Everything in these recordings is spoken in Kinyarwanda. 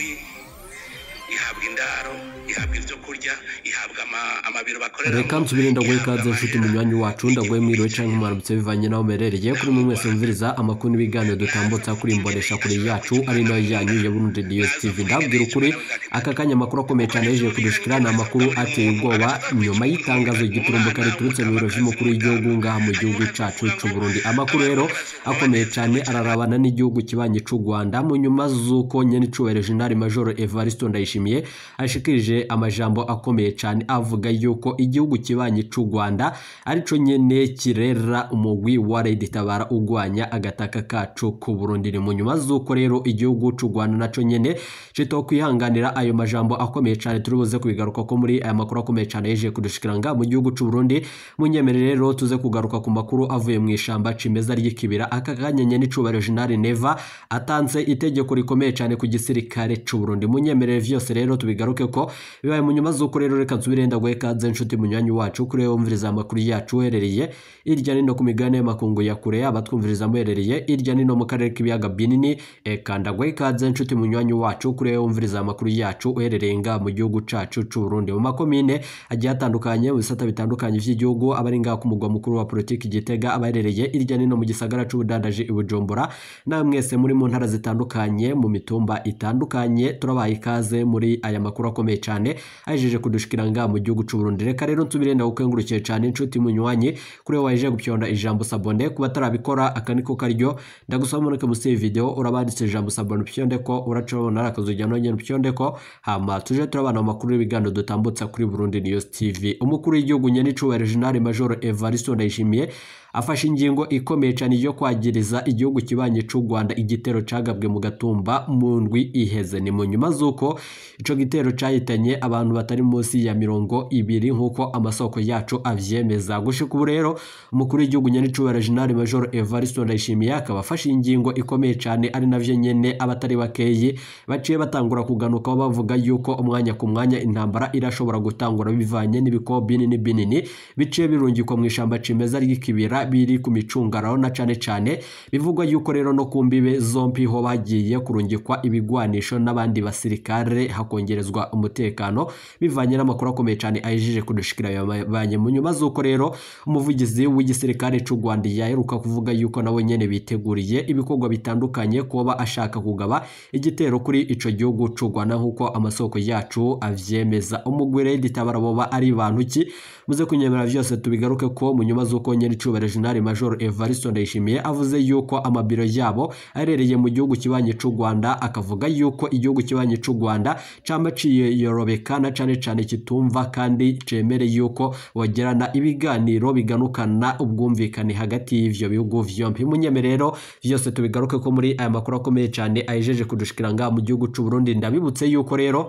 we ihabwa indaro ihabwa ibyo kurya ihabwa amabiro bakoreramo reka nsubire ndagwekaze nshuti munywanyi wacu ndaguye mwiriwe cyangwa mwarambitse bivanye n'aho umerereye kuri mwe mwese wumviriza amakuru n'ibiganiro dutambutsa kuri imbonesha kuri yacu ari nayo yanyu ya burundi news tv ndabwira ukuri aka kanya amakuru akomeye cyane yaje kudushikira ni amakuru ateye ubwoba nyuma y'itangazo giturumbuka riturutse mu biro by'umukuru w'igihugu ngaha mu gihugu cyacu cy'uburundi amakuru rero akomeye cyane ararabana n'igihugu kibanye cy'u rwanda mu nyuma z'uko nyene icubahiro jenerali majoro evariste ndayishimiye ashikirije amajambo akomeye cyane avuga yuko igihugu kibanye cy'u Rwanda arico nyene kirera umugwi wa Lady Tabara ugwanya agataka kacu ku Burundi ni mu nyuma z'uko rero igihugu cy'u Rwanda naco nyene kwihanganira ayo majambo akomeye cyane turi buze kubigaruka ko muri aya makuru akomeye cyane yeje kudushikira nga mu gihugu cy'u Burundi munyemerere rero tuze kugaruka ku makuru avuye mu ishyamba cimeza ry'ikibira aka kanya nyene Neva atanze itegeko rikomeye cyane ku gisirikare cy'u Burundi munyemerere vyose rero tubigaruke ko bibaye mu nyuma z'uko rero reka nsubire ndaguhe ikaze inshuti munyuranye wacu kuri wumviriza amakuru yacu uherereye hirya no ku migabane y'amakungu ya kure yaba twumviriza muherereye hirya no mu karere k'ibiyaga binini kandaguhe ikaze inshuti munyuranye wacu kuri wumviriza amakuru yacu uherereye nga mu gihugu cyacu cy'u Burundi mu makomine agiye atandukanye mu bisata bitandukanye by'igihugu abari ngaha ku mugwa mukuru wa politiki Gitega abaherereye hirya nino mu gisagara cy'ubudandaji i Bujumbura mwese muri mu ntara zitandukanye mu mitumba itandukanye turabaye ikaze muri aya makuru akomeye cyane ajeje kudushikira nga mu gihugu cy'u Burundi reka rero nsubire ndagukengurukiye cyane inshuti munywanye kuri wowe waje gupyonda ijambo sabone kuba atarabikora aka niko karyo ndagusaba mureke musi video urabanditse ijambo sabone upyonde ko uracobona arakazujya nonyene upyonde ko hama tuje turabana amakuru y'ibiganiro dutambutsa kuri Burundi News TV umukuru w'igihugu nyene cyuwe Regional Major Ndayishimiye afashe ingingo ikomeye cyane yo kwagiriza igihugu kibanye cy'u Rwanda igitero cagabwe mu gatumba mu ndwi iheze ni mu nyuma z'uko ico gitero cyahitanye abantu batari munsi ya mirongo ibiri nk'uko amasoko yacu abyemeza gushika ubu rero umukuru w'igihugu nyaricubahiro General Major Evariste Ndayishimiye akaba afashe ingingo ikomeye cyane ari navyo nyene abatari bakeyi baciye batangura kuganuka bavuga yuko umwanya ku mwanya intambara irashobora gutangura bivanye n'ibikobo binini binini biciye birungikwa mu ishamba cimeza ry'ikibira biri ku micungararo na cyane cane bivugwa yuko rero no ku mbibe zompi ho bagiye kurungikwa ibigwanisho n'abandi basirikare hakongera kongerezwa umutekano bivanye n'amakuru akomeye cyane ayijije kudushikira yabanye mu nyuma z'uko rero umuvugizi w'igisirikare cy'u Rwanda yaheruka kuvuga yuko nabo nyene biteguriye ibikorwa bitandukanye kuba ashaka kugaba igitero kuri icyo gihugu cy'u Rwanda nk'uko amasoko yacu avyemeza umugwire ditabara boba ari bantu ki muze kunyemera byose tubigaruke ko mu nyuma z'uko nyene cyubare General Major Evariste Ndayishimiye avuze yuko amabiro yabo aherereye mu gihugu kibanye cy'u Rwanda akavuga yuko igihugu kibanye cy'u Rwanda cyangwa cyiyobeka na cyane cyane kitumva kandi cemere yuko bagirana ibiganiro biganukana ubwumvikane hagati y'ibyo bihugu vyompi munyeme rero byose tubigaruke ko muri aya makuru akomeye cyane ayijeje kudushikira ngaha mu gihugu cy'u Burundi ndabibutse yuko rero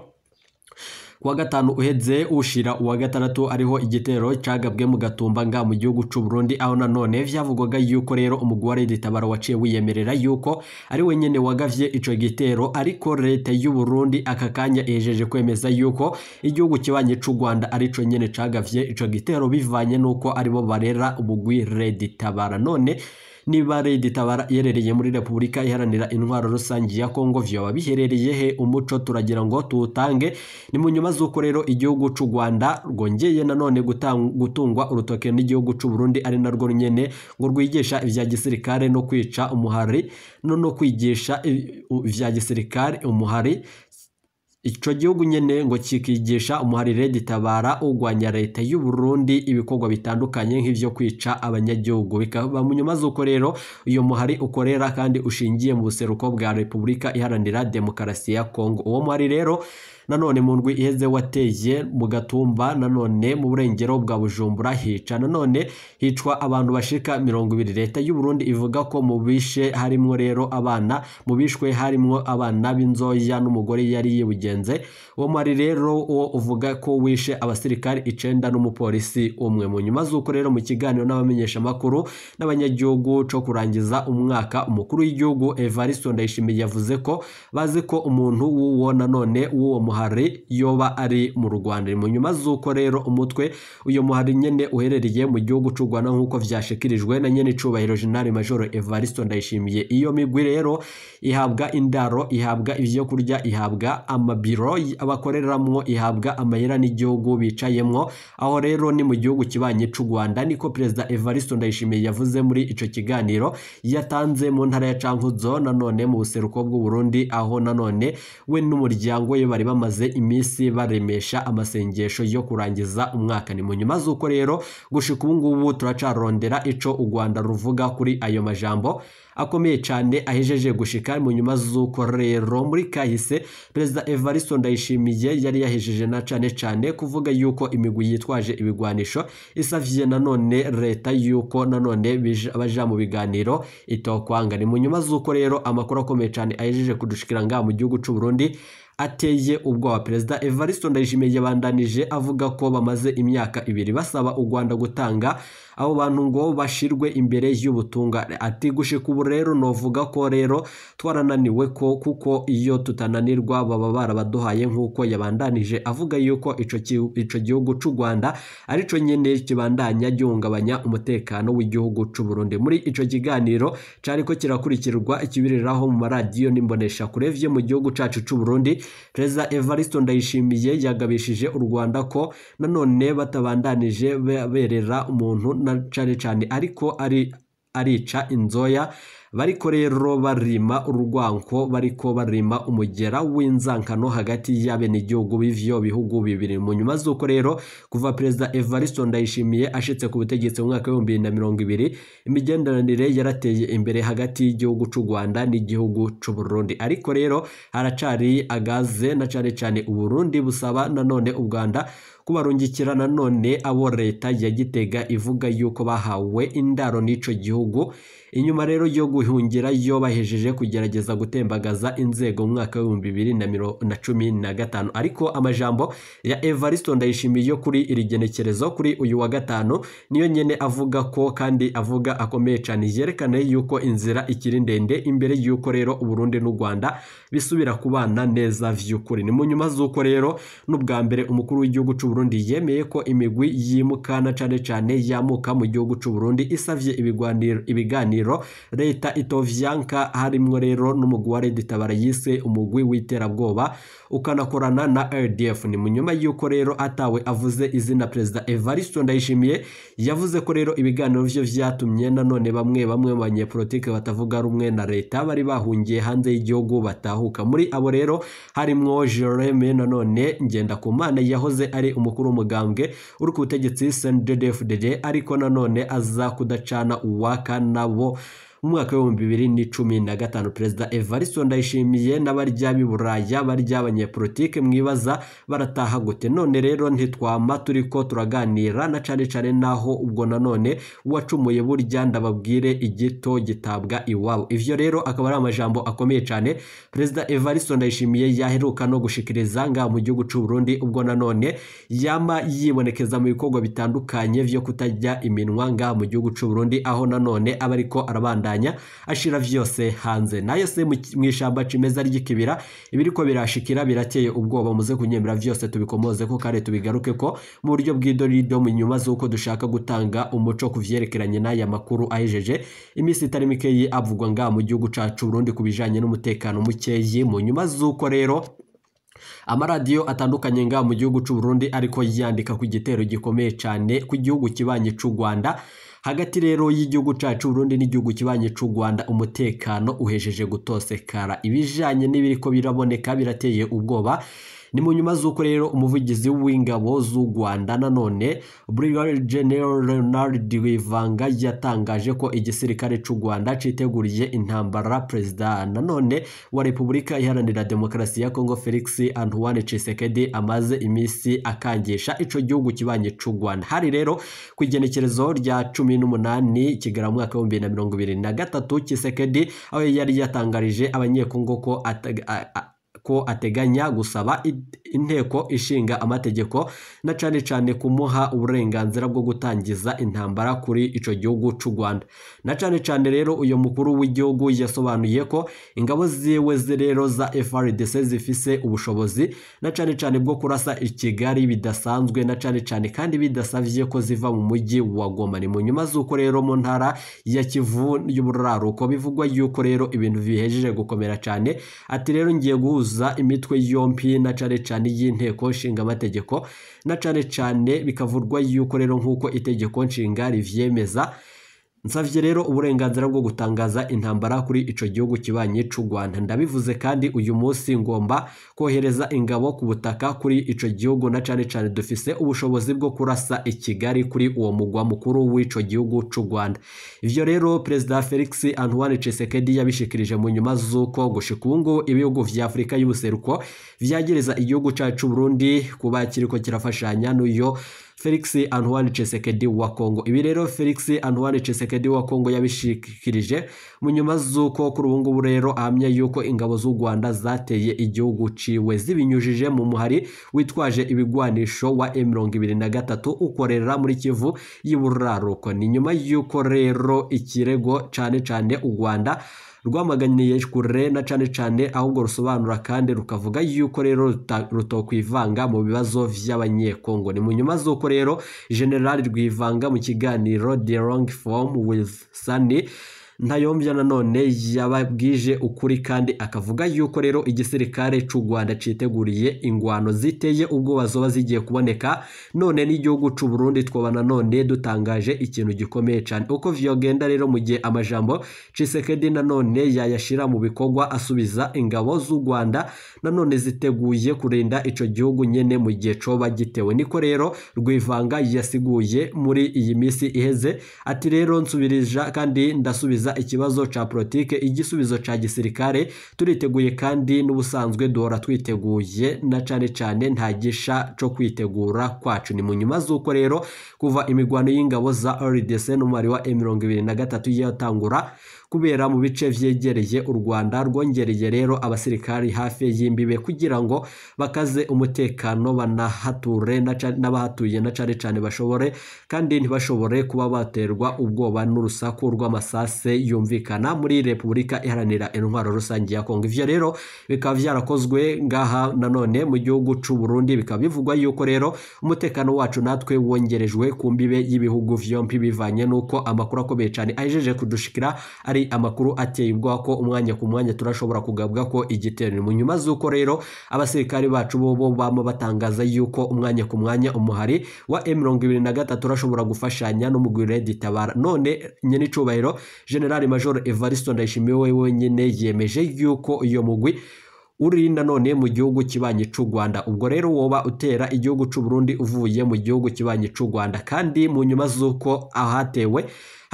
kuwa gatanu uhedze ushira uwa gatandatu ariho igitero cyagabwe mu gatumbanga mu gihugu cy'u Burundi aho nanone vyavugwaga yuko rero umugore ritabara waciye wiyemerera yuko ari wenyine wagavye ico gitero ariko leta y'u Burundi aka kanya ejeje kwemeza yuko igihugu kibanye cy'u Rwanda ari cyo nyene cagavye ico gitero bivanye nuko aribo barera ubugwi Red tabara none niba Redi Tabara iherereye muri Repubulika iharanira intwaro rusange ya Kongo vyoba biherereye he umuco turagira ngo tutange ni mu nyuma nyuma z'uko rero igihugu cy'u Rwanda rwongeye nanone gutungwa urutoke n'igihugu cy'u Burundi ari narwo nyene ngo rwigisha ibya gisirikare no kwica umuhari no no kwigisha ibya gisirikare umuhari icyo gihugu nyine ngo kikigisha umuharire gitabara urwanya leta y'u Burundi ibikorwa bitandukanye nk'ibyo kwica abanyagihugu bikaba mu nyuma z'uko rero uyu muhari ukorera kandi ushingiye mu buseruko bwa repubulika iharanira demokarasi ya kongo uwo muhari rero nanone mu ndwi iheze wateye mu gatumba nanone mu burengero bwa bujumbura hica nanone hicwa abantu bashika mirongo ibiri leta y'u Burundi ivuga ko mu bishe harimwo rero abana mu bishwe harimo abana b'inzoya n'umugore yari yibugeye byamugenze uwo mwari rero uwo uvuga ko wishe abasirikare icyenda n'umupolisi umwe mu nyuma z'uko rero mu kiganiro n'abamenyeshamakuru n'abanyagihugu cyo kurangiza umwaka umukuru w'igihugu evariston ndayishimiye yavuze ko bazi ko umuntu w'uwo nanone w'uwo muhari yoba ari mu rwanda mu nyuma z'uko rero umutwe uyu muhari nyene uherereye mu gihugu c'u rwanda nk'uko vyashikirijwe na nyene icubahiro generali majoro evariston ndayishimiye iyo migwi rero ihabwa indaro ihabwa ivyo kurya ihabwa ama biro abakoreramo ihabwa amayera n'igihugu bicayemo aho rero ni mu gihugu kibanye cy'u Rwanda niko perezida Evariste Ndayishimiye yavuze muri icyo kiganiro yatanze mu ntara ya Cankuzo nanone mu buseruko bw'u Burundi aho nanone we n'umuryango we bari bamaze iminsi baremesha amasengesho yo kurangiza umwaka ni mu nyuma z'uko rero gushika ubu ngubu turacarondera ico u Rwanda ruvuga kuri ayo majambo akomeye cyane ahejeje gushika mu nyuma z'uko rero muri kahise perezida evaristo ndayishimiye yari yahejeje na cyane cyane kuvuga yuko imigwi yitwaje ibigwanisho isavye nanone leta yuko nanone baja mu biganiro itokwanga ni mu nyuma z'uko rero amakuru akomeye cyane ahejeje kudushikira ngaha mu gihugu cy'u Burundi ateye ubwoba perezida evaristo ndayishimiye yabandanije avuga ko bamaze imyaka ibiri basaba u rwanda gutanga abo bantu ngo bashirwe imbere y'ubutungane ati gushika ubu rero novuga ko rero twarananiwe ko kuko iyo tutananirwa baba barabaduhaye nk'uko yabandanije avuga yuko ico gihugu c'u rwanda arico nyene kibandanya gihungabanya umutekano w'igihugu c'u burundi muri ico kiganiro cariko kirakurikirwa ikibiririraho mu maradiyo n'imbonesha kurevye mu gihugu cacu c'u burundi perezida evaristo ndayishimiye yagabishije u rwanda ko nanone batabandanije berera umuntu na cyane cyane ariko arica inzoya bariko rero barima urugwanko bariko barima umugera w'inzankano hagati y'abenegihugu b'ivyo bihugu bibiri mu nyuma z'uko rero kuva perezida Evaristo Ndayishimiye ashitse ku butegetsi mu mwaka w'ibihumbi bibiri na mirongo ibiri imigenderanire yarateye imbere hagati y'igihugu cy’u Rwanda n'igihugu cy’u Burundi ariko rero haracari agaze na cane cane Burundi busaba nanone u Rwanda kubarungikira nanone abo leta ya Gitega ivuga yuko bahawe indaro n'ico gihugu inyuma rero yo guhungira yo bahejeje kugerageza gutembagaza inzego mu mwaka w'ibihumbi bibiri na cumi na gatanu ariko amajambo ya Evaristo ndayishimiye yo kuri iri genekerezo kuri uyu wa gatanu niyo nyine avuga ko kandi avuga akomeye cyane yerekana yuko inzira ikiri ndende imbere y'uko rero Uburundi n'u Rwanda bisubira kubana neza vyukuri ni mu nyuma z'uko rero n'ubwa mbere umukuru w'igihugu cy'u Burundi yemeye ko imigwi yimukana cyane cyane yamuka mu gihugu cy'u Burundi isavye ibiganiro leta itovyanka harimwo rero n'umugwi wa Red Tabara yise umugwi w'iterabwoba ukanakorana na RDF ni mu nyuma y'uko rero atawe avuze izina perezida Evaristo Ndayishimiye yavuze ko rero ibiganiro byo vyatumye nanone bamwe bamwe mu banyepolitike batavuga rumwe na leta bari bahungiye hanze y'igihugu bataho barahuka muri abo rero harimo jereme nanone ngendakumana yahoze ari umukuru w'umugambwe uri ku butegetsi sendedefudede ariko nanone aza kudacana uwaka nabo mu mwaka w'ibihumbi bibiri ni cumi na gatanu perezida evariste ndayishimiye n'abarya b'i buraya barya abanyepolitike mwibaza barataha gute none rero ntitwama turi ko turaganira na cyane cyane naho ubwo nanone uwacumuye burya ndababwire igito gitabwa iwabo ivyo rero akaba ari amajambo akomeye cyane perezida evariste ndayishimiye yaheruka no gushikiriza ngaha mu gihugu cy'u Burundi ubwo nanone yama yibonekeza mu bikorwa bitandukanye vyo kutajya iminwa ngaha mu gihugu cy'u Burundi aho nanone aba ariko arabandanya arabitunganya ashira vyose hanze nayo se mu mwishamba cimeza ry'ikibira ibiriko birashikira birateye ubwoba muze kunyemera vyose tubikomoze ko kare tubigaruke ko mu buryo bw'idorido mu nyuma z'uko dushaka gutanga umuco ku vyerekeranye n'aya makuru ahejeje iminsi itari mikeyi avugwa nga mu gihugu cacu Burundi ku bijanye n'umutekano mukeyi mu nyuma z'uko rero amaradiyo atandukanye nga mu gihugu cy'u Burundi ariko yandika ku gitero gikomeye cyane ku gihugu kibanye cy'u Rwanda hagati rero y'igihugu cyacu Burundi n'igihugu kibanye cy'u Rwanda umutekano uhejeje gutosekara ibijanye n'ibiriko biraboneka birateye ubwoba ni mu nyuma z'uko rero umuvugizi w'ingabo z'u rwanda nanone Brigadier General Leonard Wivanga yatangaje ko igisirikare cy'u Rwanda cyiteguriye intambara perezida nanone wa repubulika iharanira demokarasi ya Congo felix antoine Tshisekedi amaze iminsi akangisha icyo gihugu kibanye cy'u Rwanda hari rero ku igenekerezo rya cumi n'umunani kigera mu mwaka w'ibihumbi bibiri na mirongo ibiri na gatatu Tshisekedi aho yari yatangarije abanyekongo ko ko ateganya gusaba inteko ishinga amategeko na cyane cyane kumuha uburenganzira bwo gutangiza intambara kuri icyo gihugu cy'u Rwanda na cyane cyane rero uyu mukuru w'igihugu yasobanuye ko ingabo ziwe rero za FRDC zifise ubushobozi na cyane cyane bwo kurasa i Kigali bidasanzwe na cyane cyane kandi bidasabye ko ziva mu mujyi wa Goma ni mu nyuma z'uko rero mu ntara ya Kivu y'uburaruko bivugwa yuko rero ibintu bihejeje gukomera cyane ati rero ngiye guhuza guhuza imitwe yompi na cyane cyane y'inteko nshingamategeko na cyane cyane bikavurwa yuko rero nk'uko itegeko nshinga ribyemeza nsabye rero uburenganzira bwo gutangaza intambara kuri icyo gihugu kibanye cy'u Rwanda ndabivuze kandi uyu munsi ngomba kohereza ingabo ku butaka kuri icyo gihugu na cyane cyane dufise ubushobozi bwo kurasa i Kigali kuri uwo mugwa mukuru w’ico gihugu cy'u Rwanda ibyo rero perezida Felix Antoine Tshisekedi yabishikirije mu nyuma z'uko gushika ubu ibihugu vya Afurika y'ubuseruko vyagereza igihugu cacu Burundi kuba kiriko kirafashanya n'uyo felix antoine cesekedi wa kongo ibi rero felix antoine cesekedi wa kongo yabishikirije mu nyuma z'uko kuri ubu ngubu rero ahamya yuko ingabo z'u rwanda zateye igihugu ciwe zibinyujije mu muhari witwaje ibigwanisho wa mirongo ibiri na gatatu ukorera muri kivu y'iburaruko ni nyuma y'uko rero ikirego cyane cyane u rwanda rwamaganiye kure na cyane cyane ahubwo rusobanura kandi rukavuga yuko rero rutokwivanga mu bibazo by'abanyekongo ni mu nyuma z'uko rero generali rwivanga mu kiganiro the long form with sani ntayombya nanone yababwije ukuri kandi akavuga yuko rero igisirikare cy'u rwanda cyiteguriye ingwano ziteye ubwoba zoba zigiye kuboneka none n'igihugu cy'u burundi twoba nanone dutangaje ikintu gikomeye cyane uko vyogenda rero mu gihe amajambo cisekedi nanone yayashyira mu bikorwa asubiza ingabo z'u rwanda nanone ziteguye kurinda icyo gihugu nyine mu gihe coba gitewe niko rero rwivanga yasiguye muri iyi minsi iheze ati rero nsubirija kandi ndasubiza gusubiza ikibazo cya politike igisubizo cya gisirikare turiteguye kandi n'ubusanzwe duhora twiteguye na cyane cyane nta gisha cyo kwitegura kwacu ni mu nyuma z'uko rero kuva imirwano y'ingabo za rdc n'umubare wa mirongo ibiri na gatatu yatangura kubera mu bice byegereye u rwanda rwongereye rero abasirikari hafi y'imbibe kugira ngo bakaze umutekano banahature n'abahatuye na cyane cyane bashobore kandi ntibashobore kuba baterwa ubwoba n'urusaku rw'amasase yumvikana muri repubulika iharanira intwaro rusange ya kongo ibyo rero bikaba byarakozwe ngaha nanone mu gihugu cy'u burundi bikaba bivugwa yuko rero umutekano wacu natwe wongerejwe ku mbibe y'ibihugu byombi bivanye n'uko amakuru akomeye cyane ahejeje kudushikira ari hari amakuru ateye ubwoba ko umwanya ku mwanya turashobora kugabwa ko igiterane mu nyuma z'uko rero abasirikare bacu bo baba batangaza yuko umwanya ku mwanya umuhari wa mirongo ibiri na gatatu urashobora gufashanya n'umugwire mu gitabara none nyen'icyubahiro generali major evariste ndayishimiye we wenyine yemeje yuko iyo mugwi uri nanone mu gihugu kibanye cy'u Rwanda ubwo rero woba utera igihugu cy'u Burundi uvuye mu gihugu kibanye cy'u Rwanda kandi mu nyuma z'uko ahatewe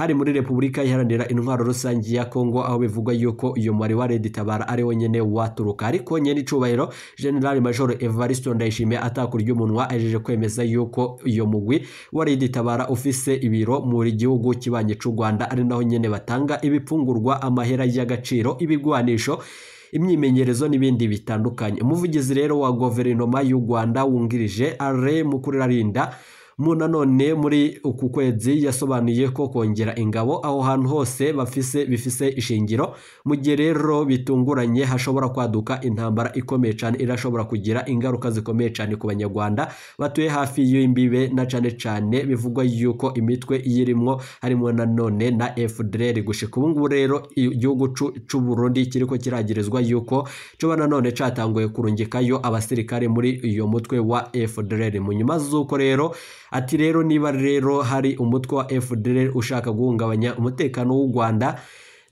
hari muri repubulika iharanira intwaro rusange ya kongo aho bivugwa yuko uyu mubare wa redi tabara ari wenyine waturuka ariko nyene icubahiro general major evaristo ndayishimiye atakura ry'umunwa ajeje kwemeza yuko uyu mugwi wa redi tabara ufise ibiro muri gihugu kibanye cy’u rwanda ari naho nyene batanga ibipfungurwa amahera y'agaciro ibigwanisho imyimenyerezo n'ibindi bitandukanye umuvugizi rero wa guverinoma y'u rwanda wungirije alain mukurarinda none muri uku kwezi yasobanuye ko kongera ingabo aho hantu hose bafise bifise ishingiro mu gihe rero bitunguranye hashobora kwaduka intambara ikomeye cyane irashobora kugira ingaruka zikomeye cyane ku banyarwanda batuye hafi y'imbibe na cyane cyane bivugwa yuko imitwe iyirimo harimo nanone na FDLR gushika ubu ngubu rero igihugu cy'u Burundi kiriko kiragirizwa yuko coba none catanguye kurungikayo abasirikare muri iyo mutwe wa FDLR mu nyuma z'uko rero ati rero niba rero hari umutwe wa FDL ushaka guhungabanya umutekano w'u Rwanda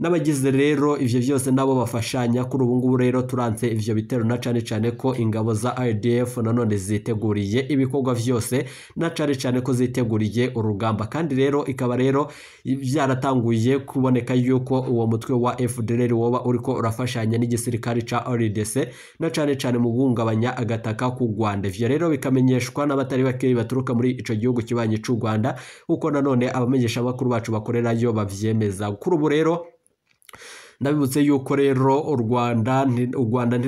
n'abagize rero ibyo byose nabo bafashanya kuri ubu ngubu rero turanse ibyo bitero na cyane cyane ko ingabo za RDF nanone ziteguriye ibikorwa byose na cyane cyane ko ziteguriye urugamba kandi rero ikaba rero byaratanguye kuboneka yuko uwo mutwe wa FDLR woba ko urafashanya n'igisirikare cya RDC na cyane cyane mu guhungabanya agataka ku Rwanda ivyo rero bikamenyeshwa n'abatari bakeyi baturuka muri icyo gihugu kibanyi cyu Rwanda kuko nanone bakuru bacu bakorerayo babyemeza kuri ubu rero ndabibutse yuko rero u rwanda u rwanda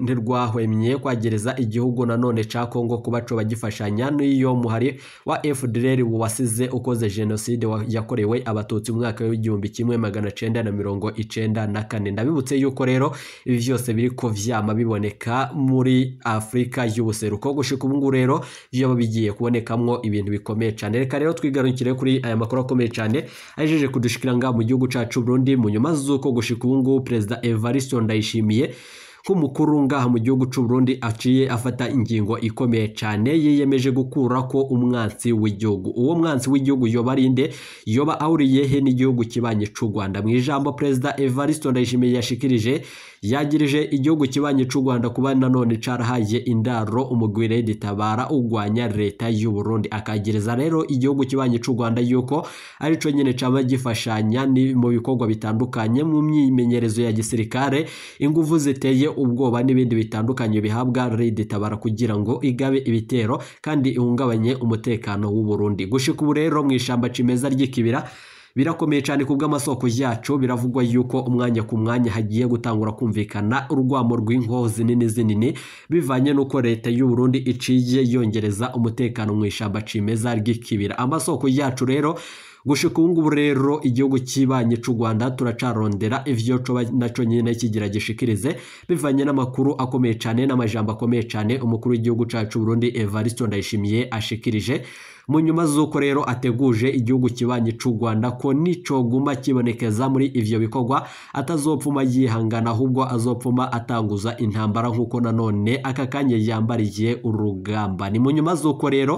ntirwahwemye kwagereza igihugu nanone cya Congo kuba coba gifashanya n'iyo muhari wa fdr wasize ukoze jenoside yakorewe abatutsi mu mwaka w'igihumbi kimwe magana cyenda na mirongo icyenda na kane ndabibutse yuko rero ibi byose biri ko vyama biboneka muri afurika y'ubuseruko gushika ubu ngubu rero byaba bigiye kubonekamo ibintu bikomeye cyane reka rero twigarukire kuri aya makuru akomeye cyane ajeje kudushikira ngaha mu gihugu cacu burundi mu nyuma z'uko gushika ubu ngubu perezida evariste ndayishimiye nk'umukuru ngaha mu gihugu cy'u Burundi aciye afata ingingo ikomeye cyane yiyemeje gukura ko umwansi w'igihugu uwo mwansi w'igihugu yoba arinde yoba ahuriye he n'igihugu kibanye cy'u Rwanda mu ijambo perezida Evariste Ndayishimiye yashikirije yagirije igihugu kibanye cy'u Rwanda kuba nanone carahaye indaro umugwire ditabara ugwanya leta y'u Burundi akagereza rero igihugu kibanye cy'u Rwanda yuko ari cyo nyine cyaba gifashanya mu bikorwa bitandukanye mu myimenyerezo ya gisirikare ingufu ziteye ubwoba n'ibindi bitandukanye bihabwa redi itabara kugira ngo igabe ibitero kandi ihungabanye umutekano w'u Burundi gushika ubu rero mu ishyamba cimeza ry'ikibira birakomeye cyane ku bw'amasoko yacu biravugwa yuko umwanya ku mwanya hagiye gutangura kumvikana urwamo rw'inkoho zinini zinini bivanye n'uko leta y'u Burundi iciye yongereza umutekano mu ishyamba cimeza ry'ikibira amasoko yacu rero gushika ubu ngubu rero igihugu cy'ibanye cy'u rwanda turacarondera ivyo nacyo nyine kigira gishikirize bivanye n'amakuru akomeye cyane n'amajambo akomeye cyane umukuru w'igihugu cacu burundi evariste ndayishimiye ashikirije mu nyuma z'uko rero ateguje igihugu kibanye cy'u rwanda ko nicoguma kibonekeza muri ivyo bikorwa atazopfuma yihangana ahubwo azopfuma atanguza intambara nk'uko nanone aka kanya yambariye urugamba ni mu nyuma z'uko rero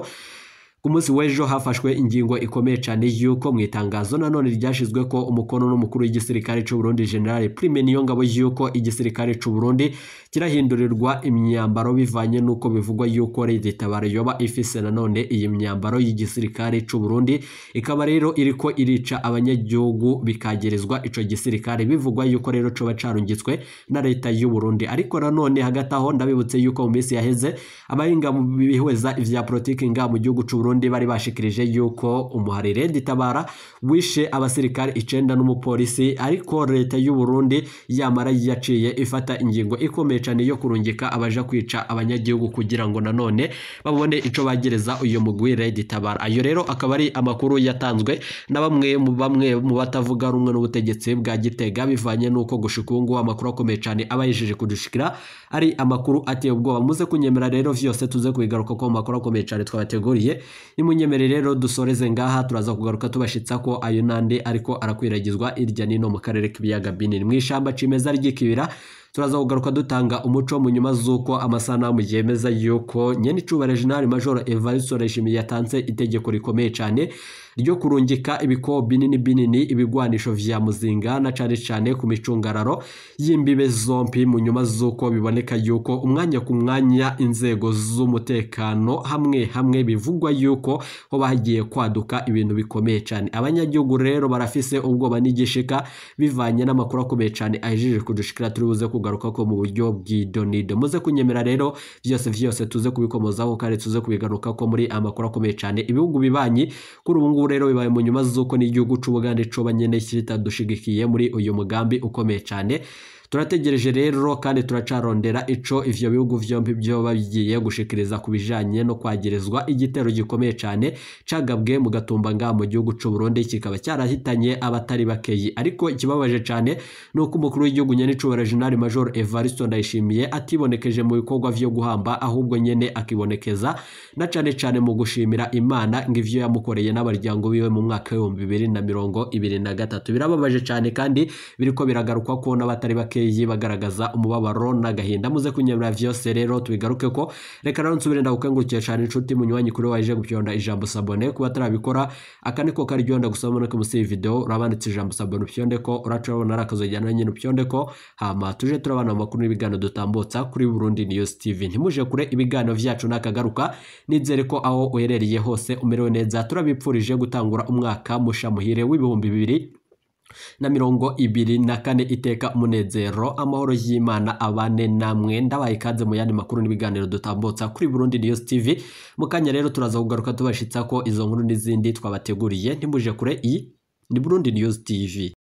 ku munsi w'ejo hafashwe ingingo ikomeye cyane y'uko mu itangazo nanone ryashyizwe ko umukono n'umukuru w'igisirikare cy'u Burundi General Prime Niyongabo y'uko igisirikare cy'u Burundi kirahindurirwa imyambaro bivanye n'uko bivugwa y'uko Leta itabara yoba ifise nanone iyi myambaro y'igisirikare cy'u Burundi ikaba rero iri ko irica abanyagihugu bikagerezwa icyo gisirikare bivugwa y'uko rero coba carungitswe na Leta y'u Burundi ariko nanone hagati aho ndabibutse y'uko mu minsi yaheze abahinga bihweza ivya politiki nga mu gihugu cy'u burundi bari bashikirije yuko umuhari Red Tabara wishe abasirikare icyenda n'umupolisi ariko leta y'u Burundi yamara yaciye ifata ingingo ikomeye cyane yo kurungika abaja kwica abanyagihugu kugira ngo nanone babone icyo bagereza uyu mugwi Red Tabara ayo rero akaba ari amakuru yatanzwe na bamwe mu bamwe mu batavuga rumwe n'ubutegetsi bwa Gitega bivanye nuko gushikungu amakuru akomeye cyane abayejeje kudushikira ari amakuru ateye ubwoba muze kunyemera rero byose tuze kubigaruka ko amakuru akomeye cyane twabateguriye nimunyemere rero dusoreze ngaha turaza kugaruka tubashyitsa ko ayo nande ariko arakwiragizwa irya nino mu karere k'ibiyaga binini mu ishyamba cimeza ry'ikibira turazawugaruka dutanga umuco mu nyuma z'uko amasanamu yemeza yuko nyenicubahiro jenali majoro evariste rejimi yatanze itegeko rikomeye cyane ryo kurungika ibiko binini binini ibigwanisho vya muzinga na cane cane ku micungararo y'imbibe zompi mu nyuma z'uko biboneka yuko umwanya ku mwanya inzego z'umutekano hamwe hamwe bivugwa yuko ho bagiye kwaduka ibintu bikomeye cyane abanyagihugu rero barafise ubwoba n'igishika bivanye n'amakuru akomeye cyane ahejeje kudushikira turi buze kugaruka ko mu buryo bw'idonido muze kunyemera rero byose byose tuze kubikomozaho kandi tuze kubigaruka ko muri amakuru akomeye cyane ibihugu bibanyi kuri ubu ngubu rero bibaye mu nyuma z'uko n'igihugu cy'ubugande coba nyine dushigikiye muri uyu mugambi ukomeye cyane turategereje rero kandi turacarondera ico ivyo bihugu vyombi byoba bagiye gushikiriza ku bijanye no kwagerezwa igitero gikomeye cyane cagabwe mu gatumba nga mu gihugu c'u Burundi kikaba cyarahitanye abatari bakeyi ariko ikibabaje cyane ni uko umukuru w'igihugu nyene c'ubura General Major major evariste ndayishimiye atibonekeje mu bikorwa vyo guhamba ahubwo nyine akibonekeza na cyane cyane mu gushimira imana ngo ibyo yamukoreye n'abaryango biwe mu mwaka w'ibihumbi bibiri na mirongo ibiri na gatatu birababaje cyane kandi biriko biragarukwa ko n'abatari bakeyi bagaragaza umubabaro n'agahinda muze kunyemera vyose rero tubigaruke ko reka rero nsubire ndagukengurukiye cyane inshuti munywanyi kuri waje gupyonda ijambo sabone kuba atarabikora aka niko karyohanda gusa mubona ko munsi y'iyi video urabanditse ijambo sabone upyonde ko uracabona ari akazojyana nyine upyonde ko hama tuje turabona amakuru n'ibiganiro dutambutsa kuri burundi news tv ntimuje kure ibiganiro byacu nakagaruka nizere ko aho uherereye hose umerewe neza turabipfurije gutangura umwaka musha muhire w'ibihumbi bibiri na mirongo ibiri na kane iteka umunezero amahoro y'imana abane namwe ndabaye ikaze mu yandi makuru n'ibiganiro dutambutsa kuri burundi news tv mu kanya rero turaza kugaruka tubashitsa ko izo nkuru n'izindi twabateguriye ntimuje kure iyi ni burundi news tv